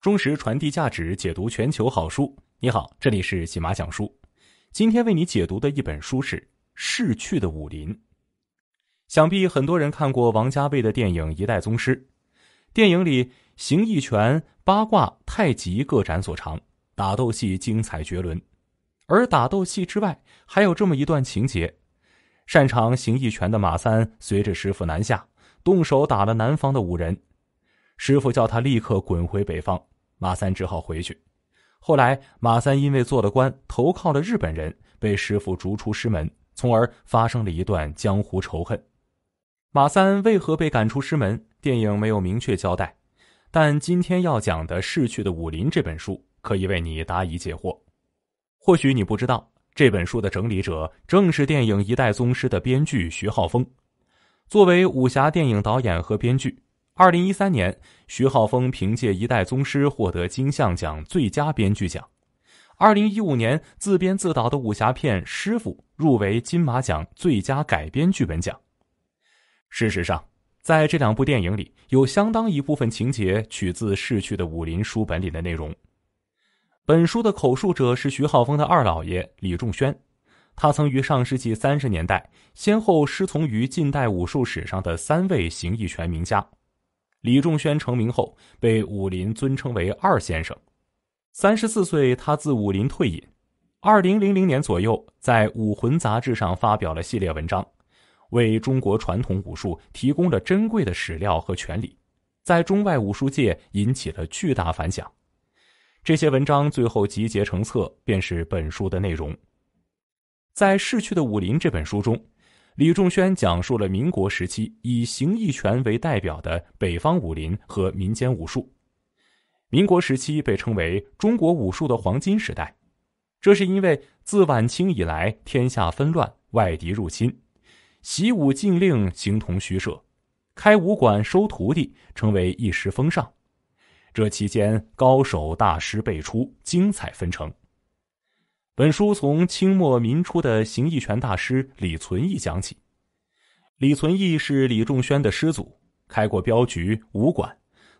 忠实传递价值，解读全球好书。你好，这里是喜马讲书。今天为你解读的一本书是《逝去的武林》。想必很多人看过王家卫的电影《一代宗师》，电影里形意拳、八卦、太极各展所长，打斗戏精彩绝伦。而打斗戏之外，还有这么一段情节：擅长形意拳的马三随着师傅南下，动手打了南方的五人。师傅叫他立刻滚回北方，马三只好回去。后来，马三因为做了官，投靠了日本人，被师傅逐出师门，从而发生了一段江湖仇恨。马三为何被赶出师门？电影没有明确交代，但今天要讲的《逝去的武林》这本书可以为你答疑解惑。或许你不知道，这本书的整理者正是电影一代宗师的编剧徐浩峰。作为武侠电影导演和编剧。二零一三年，徐浩峰凭借《一代宗师》获得金像奖最佳编剧奖。二零一五年，自编自导的武侠片《师傅》入围金马奖最佳改编剧本奖。事实上，在这两部电影里，有相当一部分情节取自逝去的武林书本里的内容。本书的口述者是徐浩峰的二老爷李仲轩，他曾于上世纪三十年代先后师从于近代武术史上的三位形意拳名家。李仲轩成名后，被武林尊称为“二先生”。三十四岁，他自武林退隐。二零零零年左右，在《武魂》杂志上发表了系列文章，为中国传统武术提供了珍贵的史料和权利，在中外武术界引起了巨大反响。这些文章最后集结成册，便是本书的内容。在逝去的武林这本书中。李仲轩讲述了民国时期以形意拳为代表的北方武林和民间武术。民国时期被称为中国武术的黄金时代，这是因为自晚清以来天下纷乱，外敌入侵，习武禁令形同虚设，开武馆收徒弟成为一时风尚。这期间，高手大师辈出，精彩纷呈。本书从清末民初的形意拳大师李存义讲起。李存义是李仲轩的师祖，开过镖局、武馆，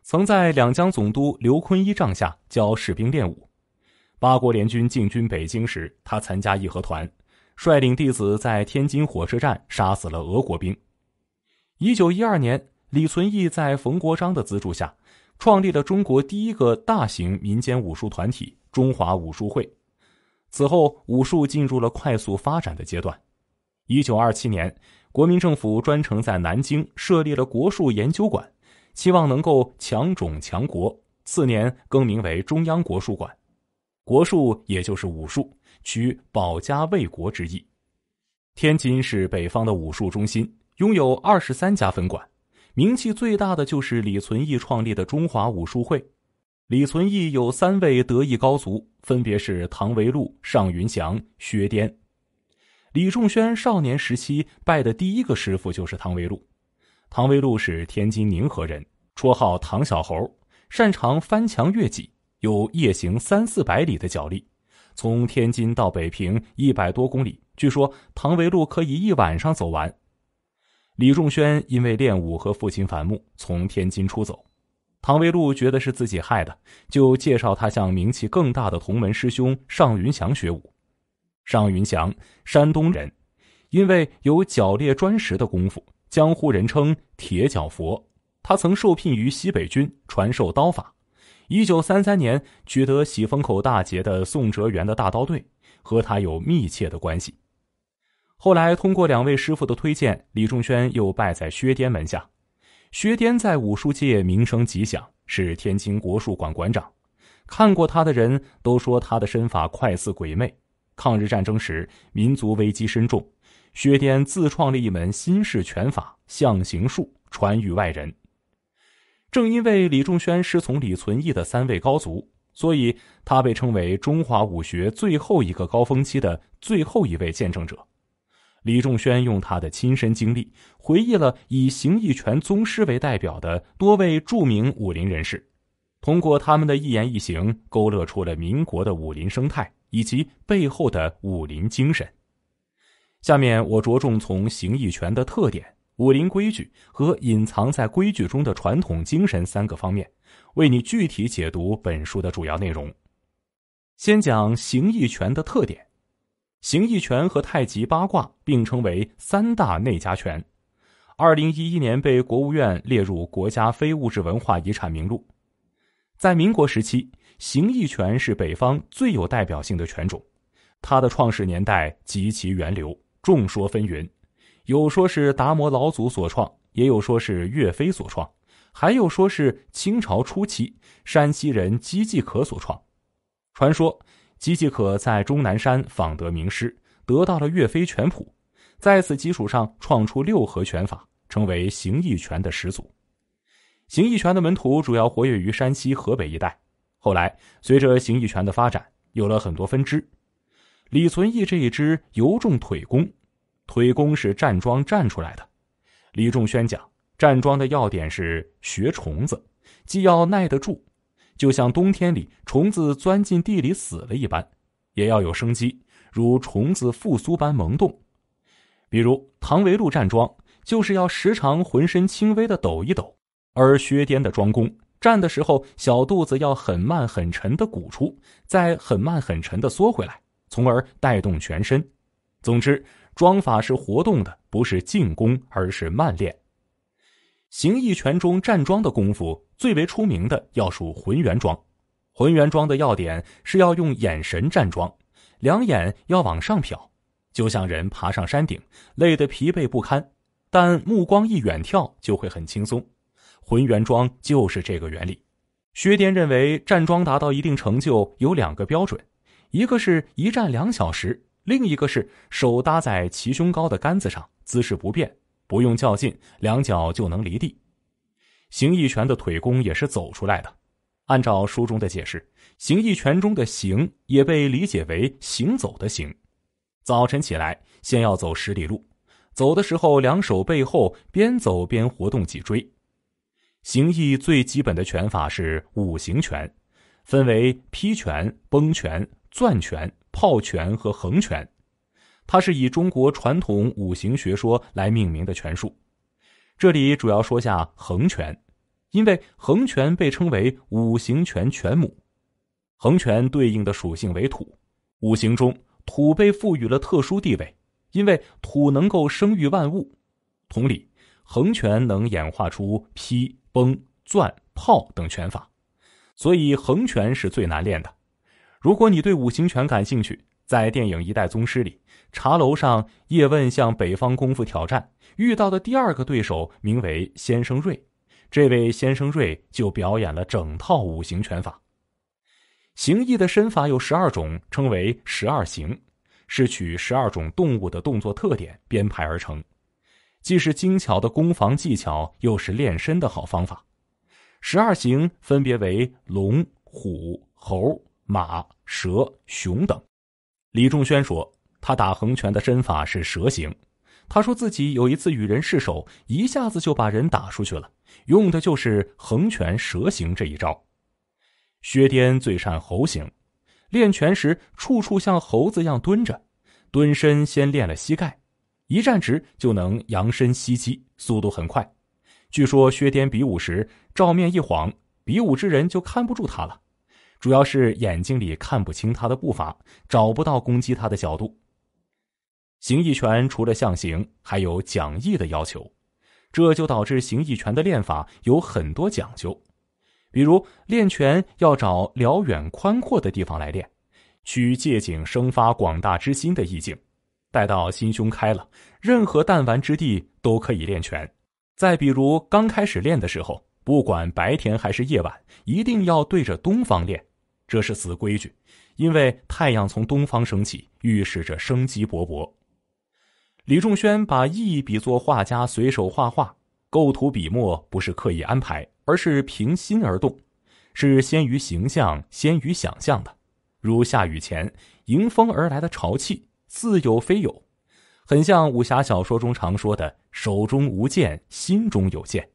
曾在两江总督刘坤一帐下教士兵练武。八国联军进军北京时，他参加义和团，率领弟子在天津火车站杀死了俄国兵。一九一二年，李存义在冯国璋的资助下，创立了中国第一个大型民间武术团体——中华武术会。此后，武术进入了快速发展的阶段。一九二七年，国民政府专程在南京设立了国术研究馆，希望能够强种强国。次年更名为中央国术馆。国术也就是武术，取保家卫国之意。天津是北方的武术中心，拥有二十三家分馆，名气最大的就是李存义创立的中华武术会。李存义有三位得意高足，分别是唐维禄、尚云祥、薛颠。李仲轩少年时期拜的第一个师傅就是唐维禄。唐维禄是天津宁河人，绰号“唐小猴”，擅长翻墙越脊，有夜行三四百里的脚力。从天津到北平一百多公里，据说唐维禄可以一晚上走完。李仲轩因为练武和父亲反目，从天津出走。唐维禄觉得是自己害的，就介绍他向名气更大的同门师兄尚云祥学武。尚云祥，山东人，因为有脚裂砖石的功夫，江湖人称“铁脚佛”。他曾受聘于西北军，传授刀法。一九三三年取得喜峰口大捷的宋哲元的大刀队，和他有密切的关系。后来通过两位师傅的推荐，李仲轩又拜在薛颠门下。薛颠在武术界名声极响，是天津国术馆馆长。看过他的人都说他的身法快似鬼魅。抗日战争时，民族危机深重，薛颠自创了一门新式拳法——象形术，传于外人。正因为李仲轩师从李存义的三位高足，所以他被称为中华武学最后一个高峰期的最后一位见证者。李仲轩用他的亲身经历，回忆了以形意拳宗师为代表的多位著名武林人士，通过他们的一言一行，勾勒出了民国的武林生态以及背后的武林精神。下面我着重从形意拳的特点、武林规矩和隐藏在规矩中的传统精神三个方面，为你具体解读本书的主要内容。先讲形意拳的特点。形意拳和太极八卦并称为三大内家拳，二零一一年被国务院列入国家非物质文化遗产名录。在民国时期，形意拳是北方最有代表性的拳种，它的创始年代及其源流众说纷纭，有说是达摩老祖所创，也有说是岳飞所创，还有说是清朝初期山西人姬继可所创。传说。吉吉可在终南山访得名师，得到了岳飞拳谱，在此基础上创出六合拳法，成为形意拳的始祖。形意拳的门徒主要活跃于山西、河北一带。后来，随着形意拳的发展，有了很多分支。李存义这一支尤重腿功，腿功是站桩站出来的。李仲轩讲，站桩的要点是学虫子，既要耐得住。就像冬天里虫子钻进地里死了一般，也要有生机，如虫子复苏般萌动。比如唐维禄站桩，就是要时常浑身轻微的抖一抖；而薛颠的桩功，站的时候小肚子要很慢很沉的鼓出，再很慢很沉的缩回来，从而带动全身。总之，桩法是活动的，不是进攻，而是慢练。形意拳中站桩的功夫最为出名的要数浑元桩。浑元桩的要点是要用眼神站桩，两眼要往上瞟，就像人爬上山顶，累得疲惫不堪，但目光一远眺就会很轻松。浑元桩就是这个原理。薛颠认为站桩达到一定成就有两个标准，一个是一站两小时，另一个是手搭在齐胸高的杆子上，姿势不变。不用较劲，两脚就能离地。形意拳的腿功也是走出来的。按照书中的解释，形意拳中的“行”也被理解为行走的“行”。早晨起来，先要走十里路，走的时候，两手背后，边走边活动脊椎。形意最基本的拳法是五行拳，分为劈拳、崩拳、攥拳、炮拳和横拳。它是以中国传统五行学说来命名的拳术，这里主要说下横拳，因为横拳被称为五行拳拳母，横拳对应的属性为土，五行中土被赋予了特殊地位，因为土能够生育万物，同理，横拳能演化出劈、崩、钻、炮等拳法，所以横拳是最难练的。如果你对五行拳感兴趣，在电影《一代宗师》里。茶楼上，叶问向北方功夫挑战，遇到的第二个对手名为先生瑞。这位先生瑞就表演了整套五行拳法。形意的身法有十二种，称为十二形，是取十二种动物的动作特点编排而成，既是精巧的攻防技巧，又是练身的好方法。十二形分别为龙、虎、猴、马、蛇、熊等。李仲轩说。他打横拳的身法是蛇形，他说自己有一次与人试手，一下子就把人打出去了，用的就是横拳蛇形这一招。薛颠最善猴形，练拳时处处像猴子一样蹲着，蹲身先练了膝盖，一站直就能扬身吸击，速度很快。据说薛颠比武时，照面一晃，比武之人就看不住他了，主要是眼睛里看不清他的步伐，找不到攻击他的角度。形意拳除了象形，还有讲义的要求，这就导致形意拳的练法有很多讲究。比如练拳要找辽远宽阔的地方来练，需借景生发广大之心的意境。待到心胸开了，任何弹丸之地都可以练拳。再比如刚开始练的时候，不管白天还是夜晚，一定要对着东方练，这是死规矩，因为太阳从东方升起，预示着生机勃勃。李仲轩把意比作画家随手画画，构图笔墨不是刻意安排，而是凭心而动，是先于形象、先于想象的。如下雨前，迎风而来的潮气，似有非有，很像武侠小说中常说的“手中无剑，心中有剑”。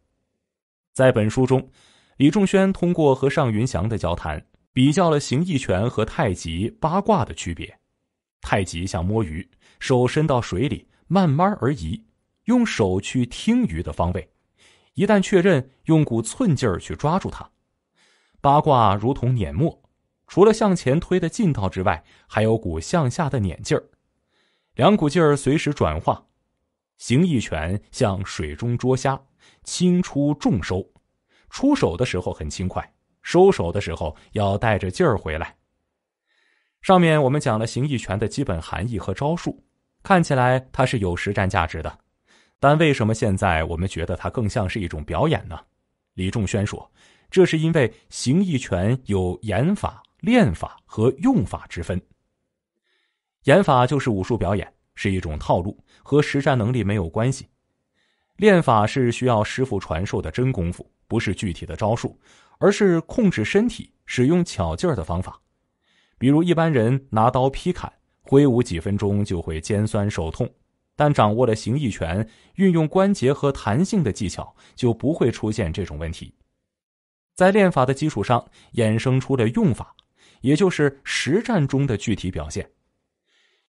在本书中，李仲轩通过和尚云祥的交谈，比较了形意拳和太极八卦的区别。太极像摸鱼，手伸到水里。慢慢而移，用手去听鱼的方位，一旦确认，用股寸劲儿去抓住它。八卦如同碾磨，除了向前推的劲道之外，还有股向下的碾劲儿，两股劲儿随时转化。形意拳像水中捉虾，轻出重收，出手的时候很轻快，收手的时候要带着劲儿回来。上面我们讲了形意拳的基本含义和招数。看起来它是有实战价值的，但为什么现在我们觉得它更像是一种表演呢？李仲轩说：“这是因为形意拳有演法、练法和用法之分。演法就是武术表演，是一种套路，和实战能力没有关系。练法是需要师傅传授的真功夫，不是具体的招数，而是控制身体、使用巧劲儿的方法。比如一般人拿刀劈砍。”挥舞几分钟就会肩酸手痛，但掌握了形意拳运用关节和弹性的技巧，就不会出现这种问题。在练法的基础上衍生出了用法，也就是实战中的具体表现。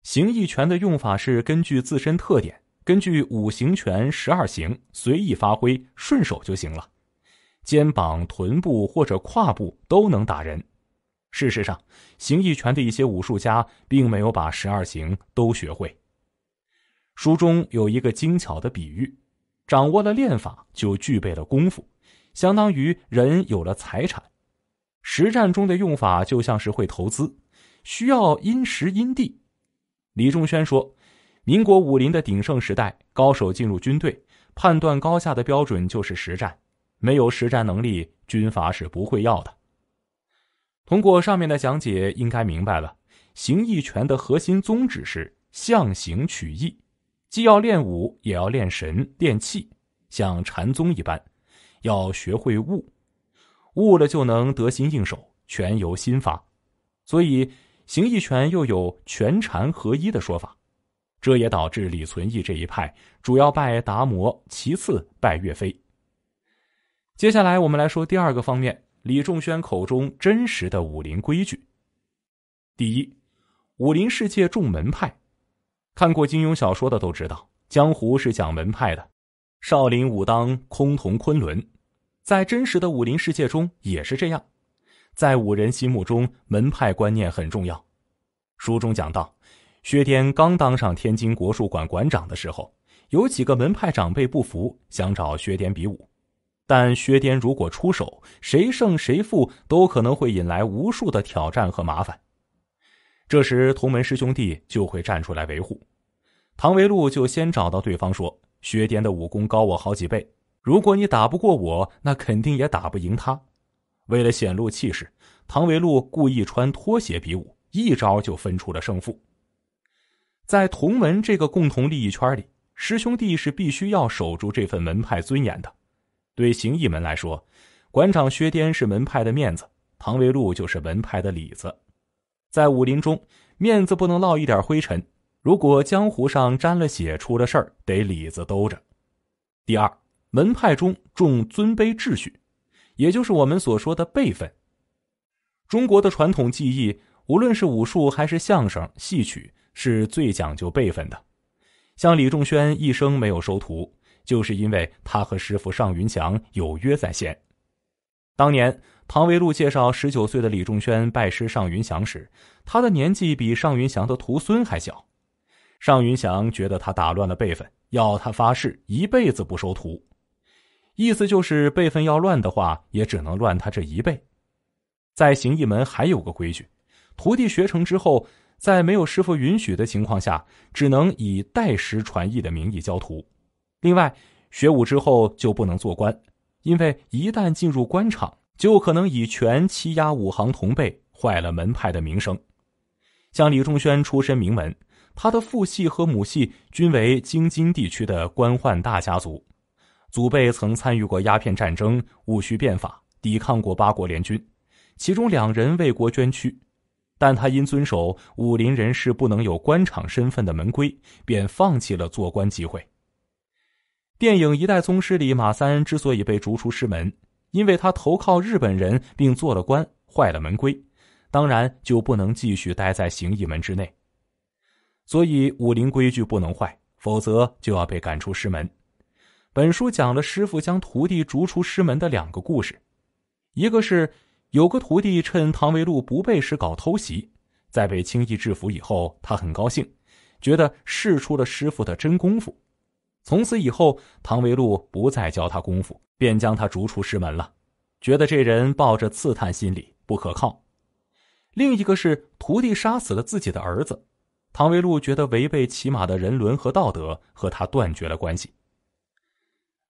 形意拳的用法是根据自身特点，根据五行拳、十二行，随意发挥，顺手就行了。肩膀、臀部或者胯部都能打人。事实上，形意拳的一些武术家并没有把十二形都学会。书中有一个精巧的比喻：掌握了练法，就具备了功夫，相当于人有了财产。实战中的用法就像是会投资，需要因时因地。李仲轩说：“民国武林的鼎盛时代，高手进入军队，判断高下的标准就是实战。没有实战能力，军阀是不会要的。”通过上面的讲解，应该明白了，形意拳的核心宗旨是象形取意，既要练武，也要练神练气，像禅宗一般，要学会悟，悟了就能得心应手，全由心发。所以，形意拳又有全禅合一的说法，这也导致李存义这一派主要拜达摩，其次拜岳飞。接下来，我们来说第二个方面。李仲轩口中真实的武林规矩：第一，武林世界重门派，看过金庸小说的都知道，江湖是讲门派的。少林、武当、崆峒、昆仑，在真实的武林世界中也是这样。在武人心目中，门派观念很重要。书中讲到，薛颠刚当上天津国术馆馆长的时候，有几个门派长辈不服，想找薛颠比武。但薛颠如果出手，谁胜谁负都可能会引来无数的挑战和麻烦。这时，同门师兄弟就会站出来维护。唐维禄就先找到对方说：“薛颠的武功高我好几倍，如果你打不过我，那肯定也打不赢他。”为了显露气势，唐维禄故意穿拖鞋比武，一招就分出了胜负。在同门这个共同利益圈里，师兄弟是必须要守住这份门派尊严的。对形意门来说，馆长薛颠是门派的面子，唐维禄就是门派的里子。在武林中，面子不能落一点灰尘。如果江湖上沾了血，出了事儿，得里子兜着。第二，门派中重尊卑秩序，也就是我们所说的辈分。中国的传统技艺，无论是武术还是相声、戏曲，是最讲究辈分的。像李仲轩一生没有收徒。就是因为他和师傅尚云祥有约在先。当年唐维禄介绍十九岁的李仲轩拜师尚云祥时，他的年纪比尚云祥的徒孙还小。尚云祥觉得他打乱了辈分，要他发誓一辈子不收徒，意思就是辈分要乱的话，也只能乱他这一辈。在形意门还有个规矩，徒弟学成之后，在没有师傅允许的情况下，只能以代师传艺的名义教徒。另外，学武之后就不能做官，因为一旦进入官场，就可能以权欺压武行同辈，坏了门派的名声。像李仲轩出身名门，他的父系和母系均为京津地区的官宦大家族，祖辈曾参与过鸦片战争、戊戌变法、抵抗过八国联军，其中两人为国捐躯。但他因遵守武林人士不能有官场身份的门规，便放弃了做官机会。电影《一代宗师》里，马三之所以被逐出师门，因为他投靠日本人并做了官，坏了门规，当然就不能继续待在形意门之内。所以，武林规矩不能坏，否则就要被赶出师门。本书讲了师傅将徒弟逐出师门的两个故事，一个是有个徒弟趁唐维禄不备时搞偷袭，在被轻易制服以后，他很高兴，觉得试出了师傅的真功夫。从此以后，唐维禄不再教他功夫，便将他逐出师门了。觉得这人抱着刺探心理，不可靠。另一个是徒弟杀死了自己的儿子，唐维禄觉得违背起码的人伦和道德，和他断绝了关系。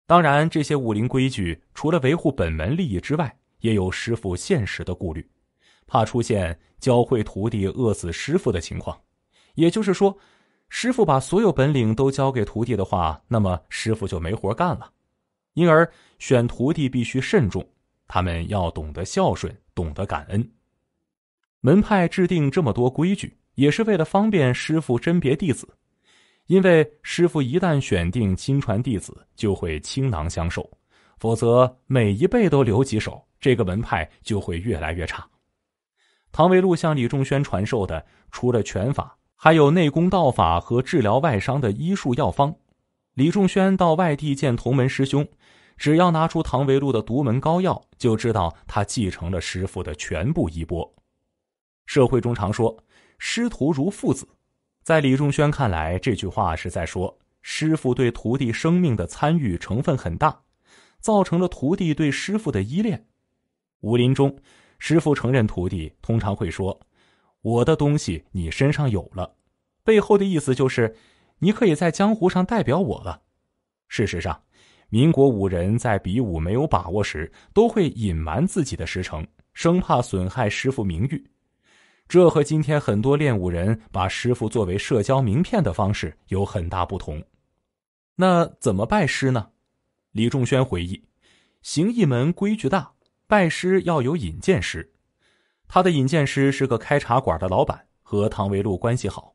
当然，这些武林规矩除了维护本门利益之外，也有师傅现实的顾虑，怕出现教会徒弟饿死师傅的情况。也就是说。师傅把所有本领都交给徒弟的话，那么师傅就没活干了，因而选徒弟必须慎重。他们要懂得孝顺，懂得感恩。门派制定这么多规矩，也是为了方便师傅甄别弟子。因为师傅一旦选定亲传弟子，就会倾囊相授；否则，每一辈都留几手，这个门派就会越来越差。唐维禄向李仲轩传授的，除了拳法。还有内功道法和治疗外伤的医术药方。李仲轩到外地见同门师兄，只要拿出唐维禄的独门膏药，就知道他继承了师傅的全部衣钵。社会中常说“师徒如父子”，在李仲轩看来，这句话是在说师傅对徒弟生命的参与成分很大，造成了徒弟对师傅的依恋。武林中，师傅承认徒弟，通常会说。我的东西你身上有了，背后的意思就是，你可以在江湖上代表我了。事实上，民国武人在比武没有把握时，都会隐瞒自己的师承，生怕损害师傅名誉。这和今天很多练武人把师傅作为社交名片的方式有很大不同。那怎么拜师呢？李仲轩回忆，形意门规矩大，拜师要有引荐师。他的引荐师是个开茶馆的老板，和唐维禄关系好。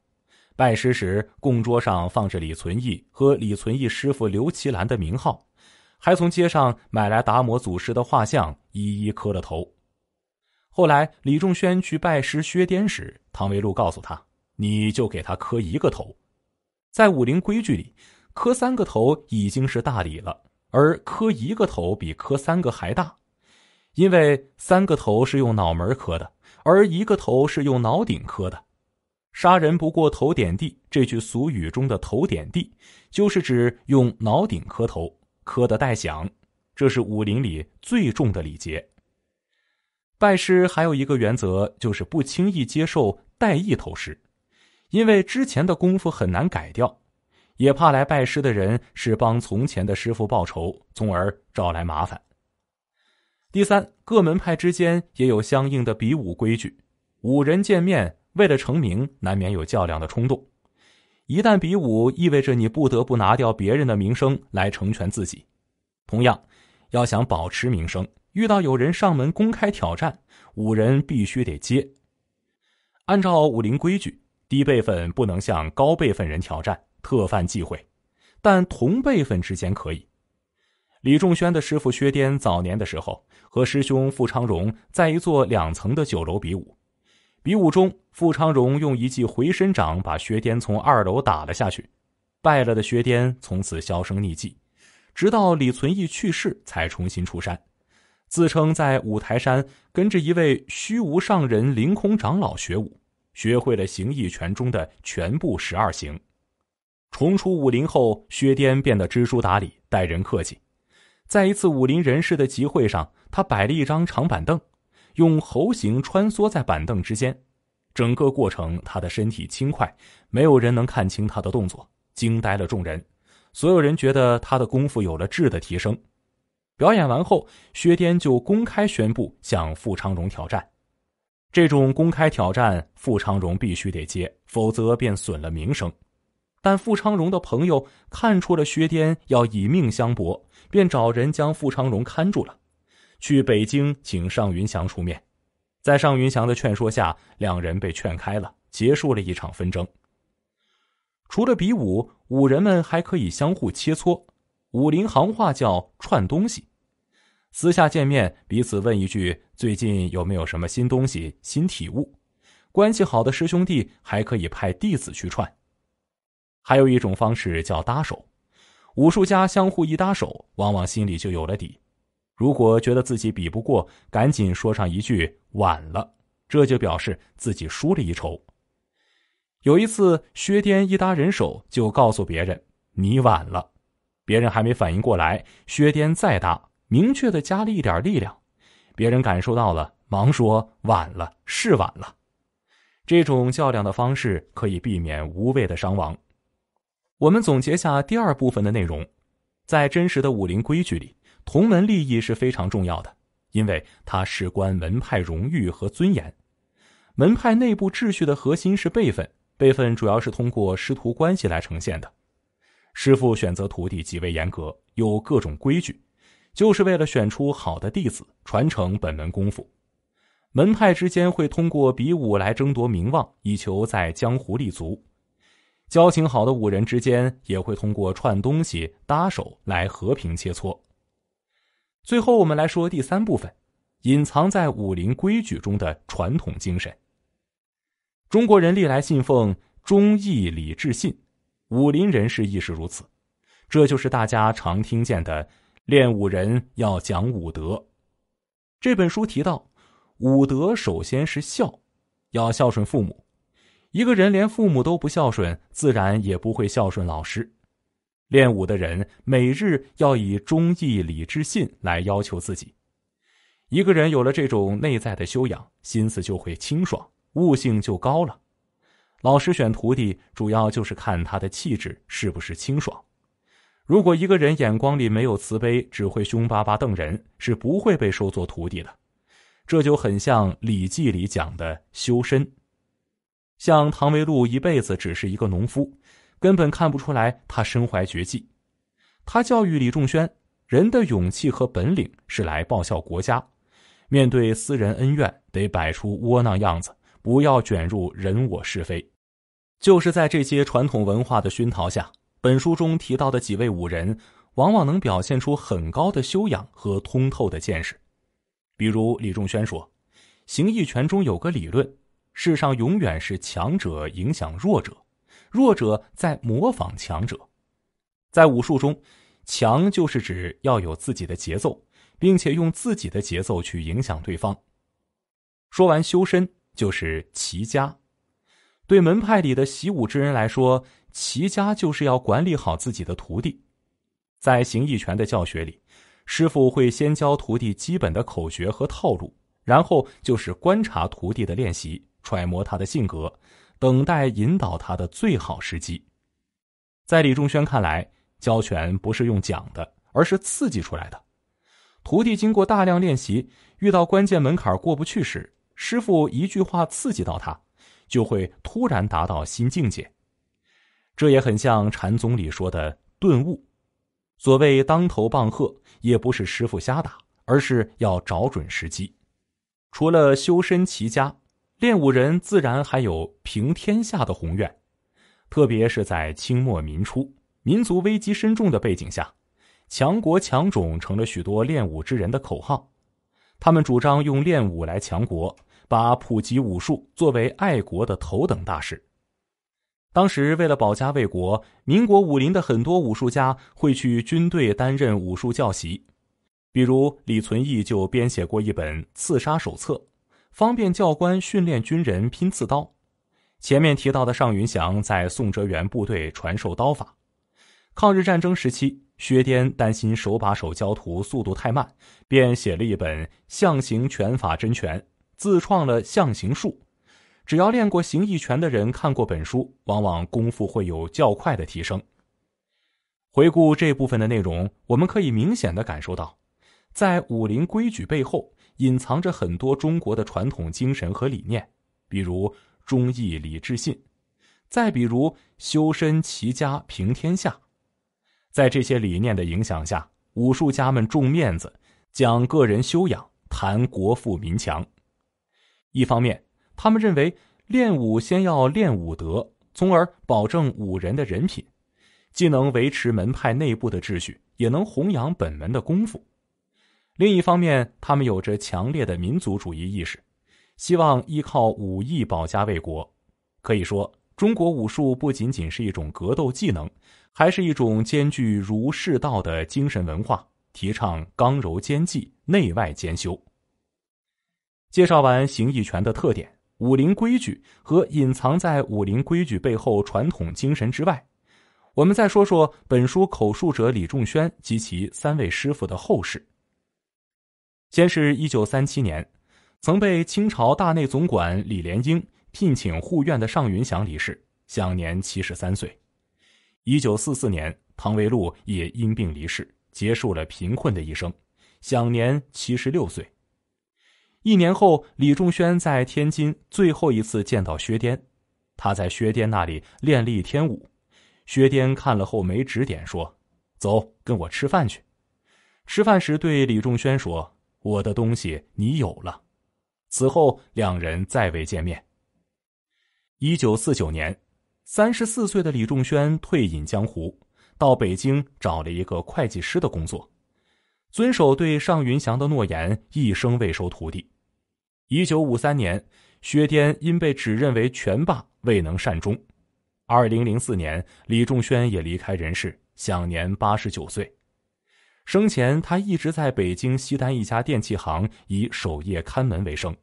拜师时，供桌上放着李存义和李存义师傅刘奇兰的名号，还从街上买来达摩祖师的画像，一一磕了头。后来，李仲轩去拜师薛颠时，唐维禄告诉他：“你就给他磕一个头。”在武林规矩里，磕三个头已经是大礼了，而磕一个头比磕三个还大。因为三个头是用脑门磕的，而一个头是用脑顶磕的。杀人不过头点地这句俗语中的“头点地”就是指用脑顶磕头，磕得带响。这是武林里最重的礼节。拜师还有一个原则，就是不轻易接受带意头师，因为之前的功夫很难改掉，也怕来拜师的人是帮从前的师傅报仇，从而招来麻烦。第三，各门派之间也有相应的比武规矩。五人见面，为了成名，难免有较量的冲动。一旦比武，意味着你不得不拿掉别人的名声来成全自己。同样，要想保持名声，遇到有人上门公开挑战，五人必须得接。按照武林规矩，低辈分不能向高辈分人挑战，特犯忌讳。但同辈分之间可以。李仲轩的师傅薛颠早年的时候和师兄傅昌荣在一座两层的酒楼比武，比武中傅昌荣用一记回身掌把薛颠从二楼打了下去，败了的薛颠从此销声匿迹，直到李存义去世才重新出山，自称在五台山跟着一位虚无上人凌空长老学武，学会了形意拳中的全部十二形。重出武林后，薛颠变得知书达理，待人客气。在一次武林人士的集会上，他摆了一张长板凳，用猴形穿梭在板凳之间。整个过程，他的身体轻快，没有人能看清他的动作，惊呆了众人。所有人觉得他的功夫有了质的提升。表演完后，薛颠就公开宣布向傅昌荣挑战。这种公开挑战，傅昌荣必须得接，否则便损了名声。但傅昌荣的朋友看出了薛颠要以命相搏，便找人将傅昌荣看住了，去北京请尚云祥出面，在尚云祥的劝说下，两人被劝开了，结束了一场纷争。除了比武，武人们还可以相互切磋，武林行话叫“串东西”。私下见面，彼此问一句：“最近有没有什么新东西、新体悟？”关系好的师兄弟还可以派弟子去串。还有一种方式叫搭手，武术家相互一搭手，往往心里就有了底。如果觉得自己比不过，赶紧说上一句“晚了”，这就表示自己输了一筹。有一次，薛颠一搭人手，就告诉别人：“你晚了。”别人还没反应过来，薛颠再搭，明确的加了一点力量，别人感受到了，忙说：“晚了，是晚了。”这种较量的方式可以避免无谓的伤亡。我们总结下第二部分的内容，在真实的武林规矩里，同门利益是非常重要的，因为它事关门派荣誉和尊严。门派内部秩序的核心是辈分，辈分主要是通过师徒关系来呈现的。师傅选择徒弟极为严格，有各种规矩，就是为了选出好的弟子，传承本门功夫。门派之间会通过比武来争夺名望，以求在江湖立足。交情好的五人之间也会通过串东西搭手来和平切磋。最后，我们来说第三部分：隐藏在武林规矩中的传统精神。中国人历来信奉忠义礼智信，武林人士亦是如此。这就是大家常听见的，练武人要讲武德。这本书提到，武德首先是孝，要孝顺父母。一个人连父母都不孝顺，自然也不会孝顺老师。练武的人每日要以忠义礼智信来要求自己。一个人有了这种内在的修养，心思就会清爽，悟性就高了。老师选徒弟，主要就是看他的气质是不是清爽。如果一个人眼光里没有慈悲，只会凶巴巴瞪人，是不会被收做徒弟的。这就很像《礼记》里讲的修身。像唐维禄一辈子只是一个农夫，根本看不出来他身怀绝技。他教育李仲轩，人的勇气和本领是来报效国家，面对私人恩怨得摆出窝囊样子，不要卷入人我是非。就是在这些传统文化的熏陶下，本书中提到的几位武人，往往能表现出很高的修养和通透的见识。比如李仲轩说，形意拳中有个理论。世上永远是强者影响弱者，弱者在模仿强者。在武术中，强就是指要有自己的节奏，并且用自己的节奏去影响对方。说完修身，就是齐家。对门派里的习武之人来说，齐家就是要管理好自己的徒弟。在形意拳的教学里，师傅会先教徒弟基本的口诀和套路，然后就是观察徒弟的练习。揣摩他的性格，等待引导他的最好时机。在李仲轩看来，教拳不是用讲的，而是刺激出来的。徒弟经过大量练习，遇到关键门槛过不去时，师傅一句话刺激到他，就会突然达到新境界。这也很像禅宗里说的顿悟。所谓当头棒喝，也不是师傅瞎打，而是要找准时机。除了修身齐家。练武人自然还有平天下的宏愿，特别是在清末民初民族危机深重的背景下，“强国强种”成了许多练武之人的口号。他们主张用练武来强国，把普及武术作为爱国的头等大事。当时为了保家卫国，民国武林的很多武术家会去军队担任武术教习，比如李存义就编写过一本《刺杀手册》。方便教官训练军人拼刺刀。前面提到的尚云祥在宋哲元部队传授刀法。抗日战争时期，薛颠担心手把手教徒速度太慢，便写了一本《象形拳法真拳》，自创了象形术。只要练过形意拳的人看过本书，往往功夫会有较快的提升。回顾这部分的内容，我们可以明显的感受到，在武林规矩背后。隐藏着很多中国的传统精神和理念，比如忠义、礼智信，再比如修身齐家平天下。在这些理念的影响下，武术家们重面子、讲个人修养、谈国富民强。一方面，他们认为练武先要练武德，从而保证武人的人品，既能维持门派内部的秩序，也能弘扬本门的功夫。另一方面，他们有着强烈的民族主义意识，希望依靠武艺保家卫国。可以说，中国武术不仅仅是一种格斗技能，还是一种兼具儒释道的精神文化，提倡刚柔兼济、内外兼修。介绍完形意拳的特点、武林规矩和隐藏在武林规矩背后传统精神之外，我们再说说本书口述者李仲轩及其三位师傅的后事。先是一九三七年，曾被清朝大内总管李莲英聘请护院的尚云祥离世，享年七十三岁。一九四四年，唐维禄也因病离世，结束了贫困的一生，享年七十六岁。一年后，李仲轩在天津最后一次见到薛颠，他在薛颠那里练了一天舞，薛颠看了后没指点，说：“走，跟我吃饭去。”吃饭时对李仲轩说。我的东西你有了，此后两人再未见面。一九四九年，三十四岁的李仲轩退隐江湖，到北京找了一个会计师的工作，遵守对尚云祥的诺言，一生未收徒弟。一九五三年，薛颠因被指认为拳霸，未能善终。二零零四年，李仲轩也离开人世，享年八十九岁。生前，他一直在北京西单一家电器行以守夜看门为生。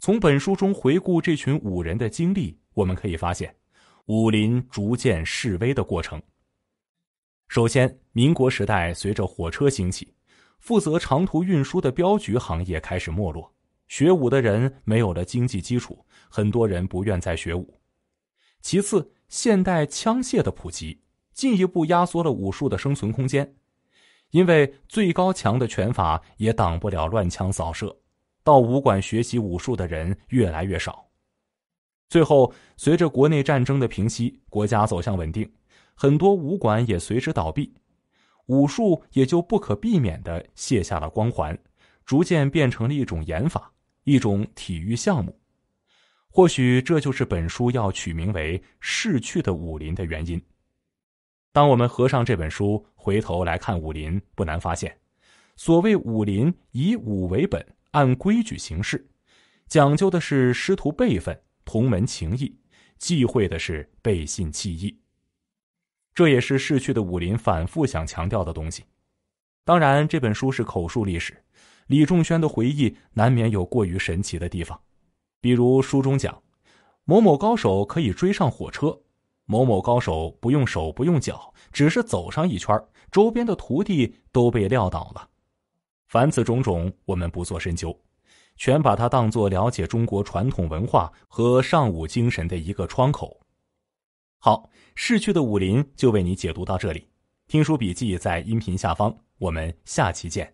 从本书中回顾这群武人的经历，我们可以发现，武林逐渐式微的过程。首先，民国时代随着火车兴起，负责长途运输的镖局行业开始没落，学武的人没有了经济基础，很多人不愿再学武。其次，现代枪械的普及进一步压缩了武术的生存空间。因为最高强的拳法也挡不了乱枪扫射，到武馆学习武术的人越来越少。最后，随着国内战争的平息，国家走向稳定，很多武馆也随之倒闭，武术也就不可避免的卸下了光环，逐渐变成了一种演法，一种体育项目。或许这就是本书要取名为《逝去的武林》的原因。当我们合上这本书，回头来看武林，不难发现，所谓武林以武为本，按规矩行事，讲究的是师徒辈分、同门情谊，忌讳的是背信弃义。这也是逝去的武林反复想强调的东西。当然，这本书是口述历史，李仲轩的回忆难免有过于神奇的地方，比如书中讲，某某高手可以追上火车。某某高手不用手不用脚，只是走上一圈，周边的徒弟都被撂倒了。凡此种种，我们不做深究，全把它当作了解中国传统文化和尚武精神的一个窗口。好，逝去的武林就为你解读到这里，听书笔记在音频下方，我们下期见。